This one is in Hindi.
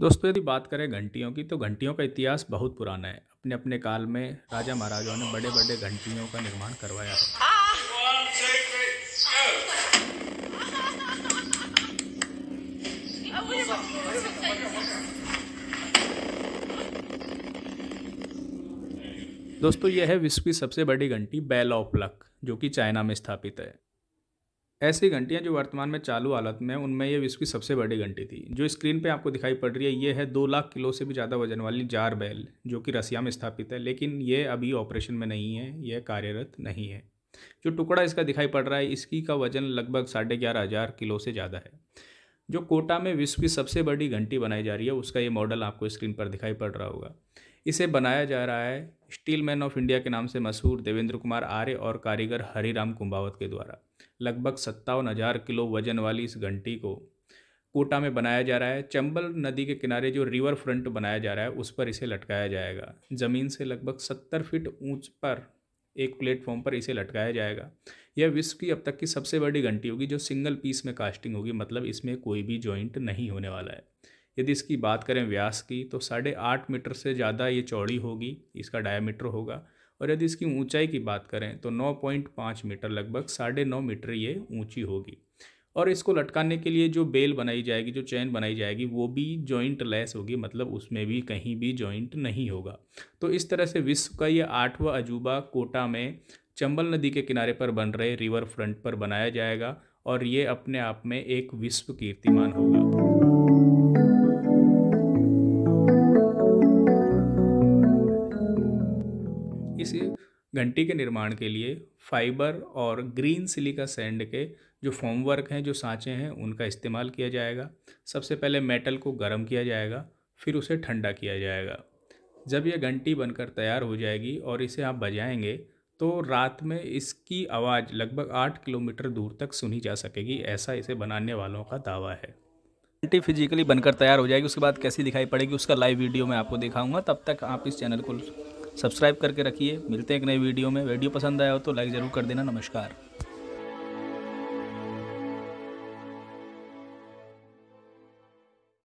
दोस्तों यदि बात करें घंटियों की तो घंटियों का इतिहास बहुत पुराना है अपने अपने काल में राजा महाराजाओं ने बड़े बड़े घंटियों का निर्माण करवाया है दोस्तों यह है विश्व की सबसे बड़ी घंटी बेल ऑफ लक जो कि चाइना में स्थापित है ऐसी घंटियाँ जो वर्तमान में चालू हालत में उनमें यह विश्व की सबसे बड़ी घंटी थी जो स्क्रीन पे आपको दिखाई पड़ रही है ये है दो लाख किलो से भी ज़्यादा वजन वाली जार बैल जो कि रसिया में स्थापित है लेकिन ये अभी ऑपरेशन में नहीं है यह कार्यरत नहीं है जो टुकड़ा इसका दिखाई पड़ रहा है इसकी का वजन लगभग साढ़े ग्यारह हज़ार किलो से ज़्यादा है जो कोटा में विश्व की सबसे बड़ी घंटी बनाई जा रही है उसका ये मॉडल आपको स्क्रीन पर दिखाई पड़ रहा होगा इसे बनाया जा रहा है स्टील मैन ऑफ इंडिया के नाम से मशहूर देवेंद्र कुमार आर्य और कारीगर हरिराम कुंभावत के द्वारा लगभग सत्तावन हज़ार किलो वजन वाली इस घंटी को कोटा में बनाया जा रहा है चंबल नदी के किनारे जो रिवर फ्रंट बनाया जा रहा है उस पर इसे लटकाया जाएगा ज़मीन से लगभग सत्तर फीट ऊंच पर एक प्लेटफॉर्म पर इसे लटकाया जाएगा यह विश्व की अब तक की सबसे बड़ी घंटी होगी जो सिंगल पीस में कास्टिंग होगी मतलब इसमें कोई भी जॉइंट नहीं होने वाला है यदि इसकी बात करें व्यास की तो साढ़े आठ मीटर से ज़्यादा ये चौड़ी होगी इसका डायमीटर होगा और यदि इसकी ऊंचाई की बात करें तो 9.5 मीटर लगभग साढ़े नौ मीटर ये ऊंची होगी और इसको लटकाने के लिए जो बेल बनाई जाएगी जो चैन बनाई जाएगी वो भी जॉइंट लेस होगी मतलब उसमें भी कहीं भी जॉइंट नहीं होगा तो इस तरह से विश्व का ये आठवां अजूबा कोटा में चंबल नदी के किनारे पर बन रहे रिवर फ्रंट पर बनाया जाएगा और ये अपने आप में एक विश्व कीर्तिमान होगा घंटी के निर्माण के लिए फाइबर और ग्रीन सिलिका सैंड के जो फॉर्मवर्क हैं जो सांचे हैं उनका इस्तेमाल किया जाएगा सबसे पहले मेटल को गर्म किया जाएगा फिर उसे ठंडा किया जाएगा जब यह घंटी बनकर तैयार हो जाएगी और इसे आप बजाएंगे तो रात में इसकी आवाज़ लगभग आठ किलोमीटर दूर तक सुनी जा सकेगी ऐसा इसे बनाने वालों का दावा है घंटी फिजिकली बनकर तैयार हो जाएगी उसके बाद कैसी दिखाई पड़ेगी उसका लाइव वीडियो मैं आपको दिखाऊंगा तब तक आप इस चैनल को सब्सक्राइब करके रखिए मिलते हैं एक नए वीडियो में वीडियो पसंद आया हो तो लाइक ज़रूर कर देना नमस्कार